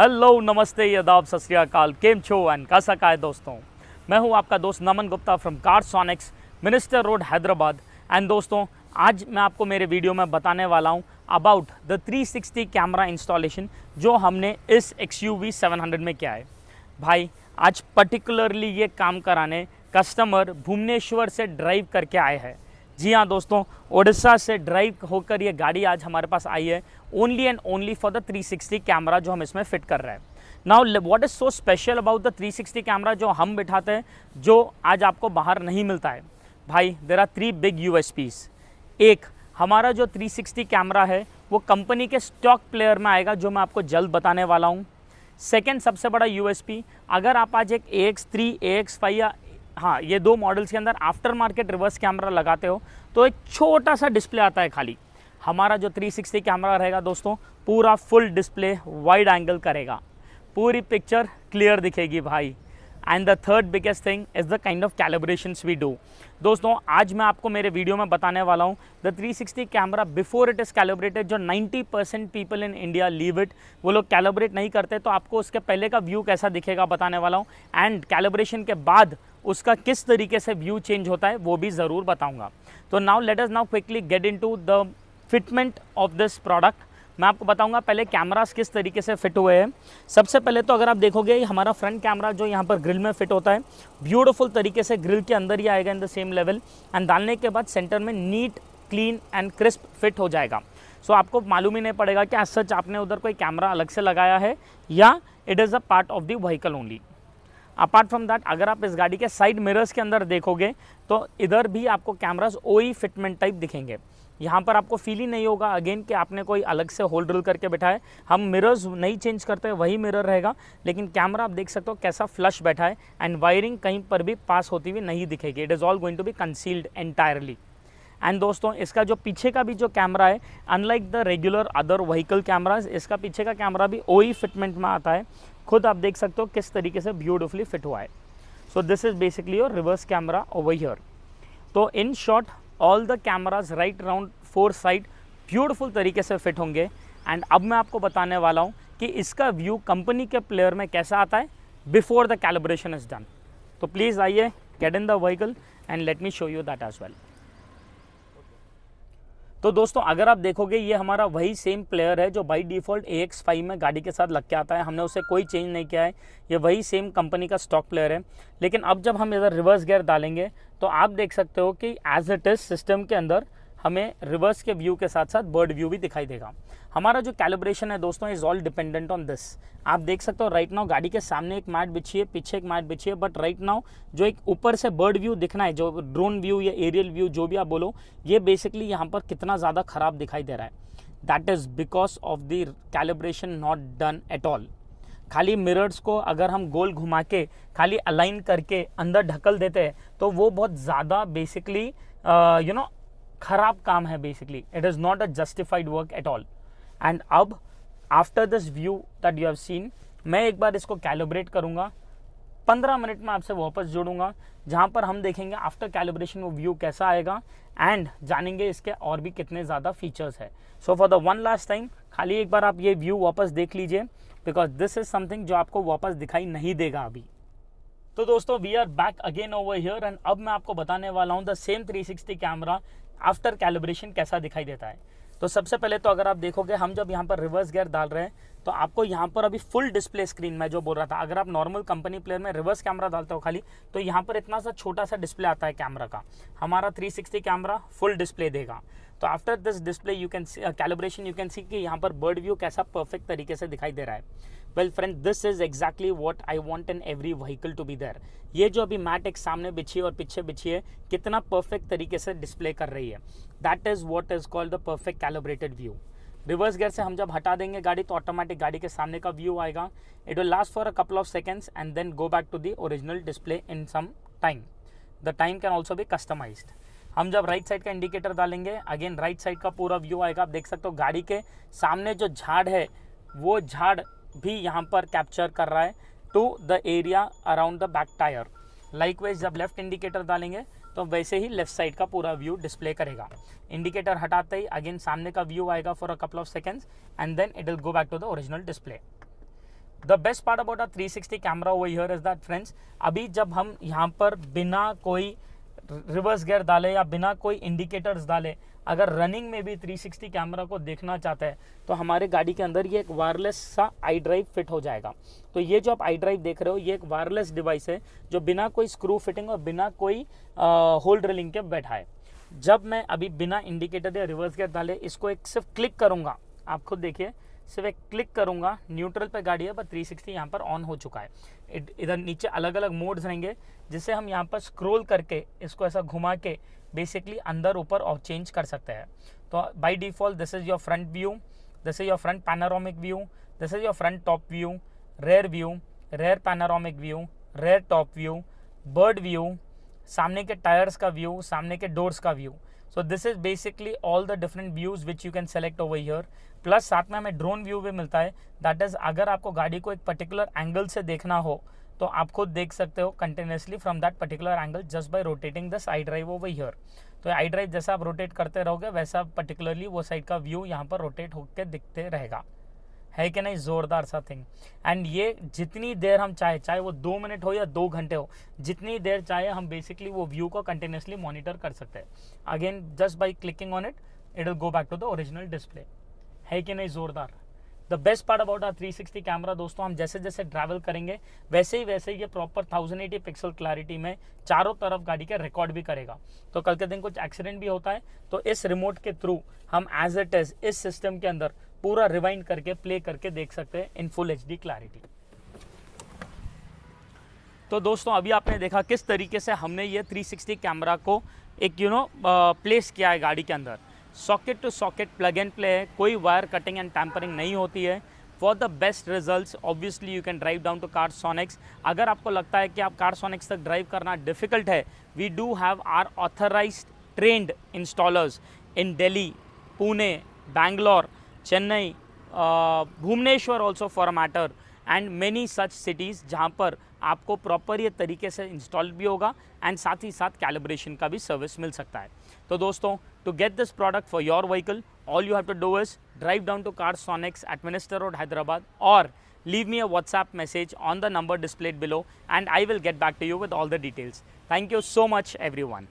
hello नमस्ते यदाब सत श्रीकाल केम छो एंड कैसा का है दोस्तों मैं हूं आपका दोस्त Naman Gupta from Carsonics Minister Road Hyderabad and दोस्तों आज मैं आपको मेरे वीडियो में बताने वाला हूं अबाउट द 360 कैमरा इंस्टॉलेशन जो हमने इस एक्स यू वी में किया है भाई आज पर्टिकुलरली ये काम कराने कस्टमर भुवनेश्वर से ड्राइव करके आए हैं जी हाँ दोस्तों ओडिशा से ड्राइव होकर ये गाड़ी आज हमारे पास आई है only and only for the 360 camera जो हम इसमें फिट कर रहे हैं now what is so special about the 360 camera जो हम बिठाते हैं जो आज आपको बाहर नहीं मिलता है भाई there are three big you एक हमारा जो 360 कैमरा है वो कंपनी के स्टॉक प्लेयर में आएगा जो मैं आपको जल्द बताने वाला हूँ सेकेंड सबसे बड़ा यू अगर आप आज एक A X three A five या हाँ ये दो मॉडल्स के अंदर आफ्टर मार्केट रिवर्स कैमरा लगाते हो तो एक छोटा सा डिस्प्ले आता है खाली हमारा जो 360 कैमरा रहेगा दोस्तों पूरा फुल डिस्प्ले वाइड एंगल करेगा पूरी पिक्चर क्लियर दिखेगी भाई and the third biggest thing is the kind of calibration we do दोस्तों आज मैं आपको मेरे वीडियो में बताने वाला हूँ the 360 camera before it is calibrated जो 90 percent people in India leave it वो लोग कैलिब्रेट नहीं करते तो आपको उसके पहले का व्यू कैसा दिखेगा बताने वाला हूँ एंड कैलिब्रेशन के बाद उसका किस तरीके से व्यू चेंज होता है वो भी ज़रूर बताऊँगा तो now let us now quickly get into the fitment of this product मैं आपको बताऊंगा पहले कैमरास किस तरीके से फिट हुए हैं सबसे पहले तो अगर आप देखोगे हमारा फ्रंट कैमरा जो यहाँ पर ग्रिल में फिट होता है ब्यूटिफुल तरीके से ग्रिल के अंदर ही आएगा in the same level and डालने के बाद सेंटर में neat clean and crisp fit हो जाएगा सो so, आपको मालूम ही नहीं पड़ेगा कि एज सच आपने उधर कोई कैमरा अलग से लगाया है या it is a part of the vehicle only apart from that अगर आप इस गाड़ी के साइड मिरर्स के अंदर देखोगे तो इधर भी आपको कैमराज ओ फिटमेंट टाइप दिखेंगे यहाँ पर आपको फील ही नहीं होगा अगेन कि आपने कोई अलग से होल ड्रिल करके बैठा है हम मिरर्स नहीं चेंज करते वही मिरर रहेगा लेकिन कैमरा आप देख सकते हो कैसा फ्लश बैठा है एंड वायरिंग कहीं पर भी पास होती हुई नहीं दिखेगी it is all going to be concealed entirely and दोस्तों इसका जो पीछे का भी जो कैमरा है unlike the regular other vehicle cameras इसका पीछे का कैमरा भी ओ फिटमेंट में आता है खुद आप देख सकते हो किस तरीके से ब्यूटिफुली फिट हुआ है so this is basically your reverse camera over here तो in short all the cameras right round four side beautiful तरीके से फिट होंगे एंड अब मैं आपको बताने वाला हूँ कि इसका व्यू कंपनी के प्लेयर में कैसा आता है before the calibration is done तो प्लीज़ आइए get in the vehicle and let me show you that as well तो दोस्तों अगर आप देखोगे ये हमारा वही सेम प्लेयर है जो by default A X five में गाड़ी के साथ लग के आता है हमने उसे कोई चेंज नहीं किया है ये वही सेम कंपनी का स्टॉक प्लेयर है लेकिन अब जब हम इधर रिवर्स गेयर डालेंगे तो आप देख सकते हो कि एज इट इज़ सिस्टम के अंदर हमें रिवर्स के व्यू के साथ साथ बर्ड व्यू भी दिखाई देगा हमारा जो कैलिब्रेशन है दोस्तों is all dependent on this आप देख सकते हो राइट नाउ गाड़ी के सामने एक मैट बिछी है पीछे एक मैट बिछी है बट राइट नाउ जो एक ऊपर से बर्ड व्यू दिखना है जो ड्रोन व्यू या एरियल व्यू जो भी आप बोलो ये बेसिकली यहाँ पर कितना ज़्यादा खराब दिखाई दे रहा है that is because of the calibration not done at all खाली मिरर्स को अगर हम गोल घुमा के खाली अलाइन करके अंदर ढकल देते हैं तो वो बहुत ज़्यादा बेसिकली यू नो खराब काम है basically it is not a justified work at all and अब after this view that you have seen मैं एक बार इसको कैलिब्रेट करूँगा पंद्रह मिनट में आपसे वापस जुड़ूंगा जहाँ पर हम देखेंगे आफ्टर कैलिब्रेशन वो व्यू कैसा आएगा एंड जानेंगे इसके और भी कितने ज़्यादा फीचर्स है so for the one last time खाली एक बार आप ये व्यू वापस देख लीजिए बिकॉज दिस इज समथिंग जो आपको वापस दिखाई नहीं देगा अभी तो दोस्तों we are back again over here and अब मैं आपको बताने वाला हूँ the same 360 camera after calibration कैसा दिखाई देता है तो सबसे पहले तो अगर आप देखोगे हम जब यहाँ पर रिवर्स गियर डाल रहे हैं तो आपको यहाँ पर अभी फुल डिस्प्ले स्क्रीन में जो बोल रहा था अगर आप नॉर्मल कंपनी प्लेयर में रिवर्स कैमरा डालते हो खाली तो यहाँ पर इतना सा छोटा सा डिस्प्ले आता है कैमरा का हमारा 360 कैमरा फुल डिस्प्ले देगा तो after this display you can see calibration you can see कि यहाँ पर बर्ड व्यू कैसा परफेक्ट तरीके से दिखाई दे रहा है well friend this is exactly what I want in every vehicle to be there ये जो अभी मैट एक सामने बिछी और पीछे बिछी है कितना परफेक्ट तरीके से डिस्प्ले कर रही है that is what is called the perfect calibrated view reverse gear से हम जब हटा देंगे गाड़ी तो ऑटोमेटिक गाड़ी के सामने का व्यू आएगा it will last for a couple of seconds and then go back to the original display in some time the time can also भी कस्टमाइज हम जब राइट साइड का इंडिकेटर डालेंगे अगेन राइट साइड का पूरा view आएगा आप देख सकते हो गाड़ी के सामने जो झाड़ है वो झाड़ भी यहाँ पर कैप्चर कर रहा है to the area around the back tyre likewise जब लेफ्ट इंडिकेटर डालेंगे तो वैसे ही लेफ्ट साइड का पूरा व्यू डिस्प्ले करेगा इंडिकेटर हटाते ही अगेन सामने का व्यू आएगा for a couple of seconds and then it will go back to the original display the best part about a 360 camera वो हियर इज दैट फ्रेंड्स अभी जब हम यहाँ पर बिना कोई रिवर्स गेयर डाले या बिना कोई इंडिकेटर्स डाले अगर रनिंग में भी 360 कैमरा को देखना चाहते हैं तो हमारे गाड़ी के अंदर ये एक वायरलेस सा आई ड्राइव फिट हो जाएगा तो ये जो आप आई ड्राइव देख रहे हो ये एक वायरलेस डिवाइस है जो बिना कोई स्क्रू फिटिंग और बिना कोई होल्ड ड्रिलिंग के बैठा है जब मैं अभी बिना इंडिकेटर या रिवर्स गेयर डाले इसको एक सिर्फ क्लिक करूँगा आप खुद देखिए सिर्फ एक क्लिक करूँगा न्यूट्रल पे गाड़ी है पर 360 सिक्सटी यहाँ पर ऑन हो चुका है इधर नीचे अलग अलग मोड्स रहेंगे जिसे हम यहाँ पर स्क्रोल करके इसको ऐसा घुमा के बेसिकली अंदर ऊपर और चेंज कर सकते हैं तो by default this is your front view this is your front panoramic view this is your front top view rear view rear panoramic view rear top view bird view सामने के tyres का view सामने के doors का view so this is basically all the different views which you can select over here plus साथ में हमें drone view भी मिलता है दैट इज़ अगर आपको गाड़ी को एक पर्टिकुलर एंगल से देखना हो तो आप खुद देख सकते हो continuously from that particular angle just by rotating this I drive over here तो आई ड्राइव जैसा आप रोटेट करते रहोगे वैसा पर्टिकुलरली वो साइड का व्यू यहाँ पर रोटेट होकर दिखते रहेगा है कि नहीं ज़ोरदार सा थिंग एंड ये जितनी देर हम चाहे चाहे वो दो मिनट हो या दो घंटे हो जितनी देर चाहे हम बेसिकली वो व्यू को कंटिन्यूसली मॉनिटर कर सकते हैं again just by clicking on it it will go back to the original display है कि नहीं ज़ोरदार the best part about our 360 camera दोस्तों हम जैसे जैसे ट्रैवल करेंगे वैसे ही वैसे ही ये प्रॉपर 1080 पिक्सल क्लैरिटी में चारों तरफ गाड़ी का रिकॉर्ड भी करेगा तो कल के दिन कुछ एक्सीडेंट भी होता है तो इस रिमोट के थ्रू हम एज इट इज इस सिस्टम के अंदर पूरा रिवाइंड करके प्ले करके देख सकते हैं इन फुल एच क्लैरिटी तो दोस्तों अभी आपने देखा किस तरीके से हमने ये 360 कैमरा को एक यू नो प्लेस किया है गाड़ी के अंदर socket to socket plug and play है कोई वायर कटिंग एंड टैम्परिंग नहीं होती है for the best result obviously you can drive down to Car Sonics अगर आपको लगता है कि आप कार सोनिक्स तक ड्राइव करना डिफिकल्ट है we do have our authorise trained installers in Delhi Pune Bangalore Chennai Bhubaneswar also for matter and many such cities जहाँ पर आपको प्रॉपर ये तरीके से इंस्टॉल भी होगा एंड साथ ही साथ कैलिब्रेशन का भी सर्विस मिल सकता है तो दोस्तों to get this product for your vehicle all you have to do is drive down to Car Sonics एटमिनिस्टर रोड हैदराबाद और leave me a WhatsApp message on the number displayed below and I will get back to you with all the details thank you so much every